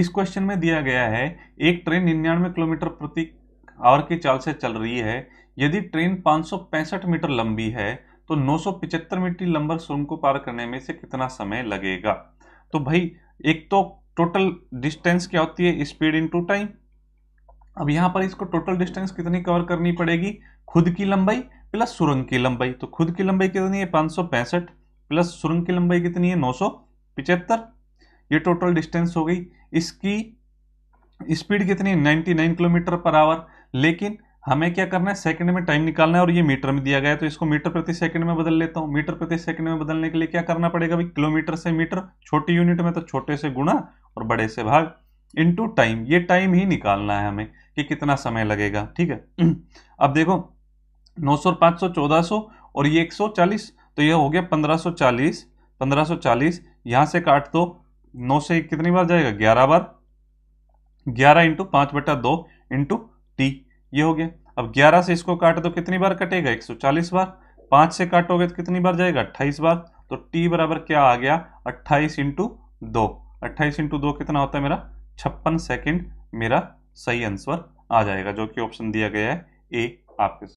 इस क्वेश्चन में दिया गया है एक ट्रेन निन्यानवे किलोमीटर प्रति आवर की चाल से चल रही है यदि ट्रेन पांच मीटर लंबी है तो नौ मीटर लंबर सुरंग को पार करने में से कितना समय लगेगा तो भाई एक तो टोटल डिस्टेंस क्या होती है स्पीड इनटू टाइम अब यहां पर इसको टोटल डिस्टेंस कितनी कवर करनी पड़ेगी खुद की लंबाई प्लस सुरंग की लंबाई तो खुद की लंबाई कितनी है पांच प्लस सुरंग की लंबाई कितनी है नौ ये टोटल डिस्टेंस हो गई इसकी स्पीड कितनी 99 किलोमीटर पर आवर लेकिन हमें क्या करना है सेकंड में टाइम निकालना है और ये मीटर में दिया गया है तो इसको मीटर प्रति सेकंड में बदल लेता हूँ मीटर प्रति सेकंड में बदलने के लिए क्या करना पड़ेगा भाई किलोमीटर से मीटर छोटी यूनिट में तो छोटे से गुणा और बड़े से भाग इनटू टाइम ये टाइम ही निकालना है हमें कि कितना समय लगेगा ठीक है अब देखो नौ सौ 1400 और ये एक तो ये हो गया 1540 चालीस यहाँ से काट दो नौ से कितनी बार जाएगा ग्यारह बार ग्यारह इंटू पांच बटा दो इंटू टी ये हो गया अब ग्यारह से इसको काट दो कितनी बार कटेगा एक सौ चालीस बार पांच से काटोगे तो कितनी बार जाएगा अट्ठाईस बार तो टी बराबर क्या आ गया अट्ठाईस इंटू दो अट्ठाईस इंटू दो कितना होता है मेरा छप्पन सेकेंड मेरा सही आंसर आ जाएगा जो कि ऑप्शन दिया गया है ए आपके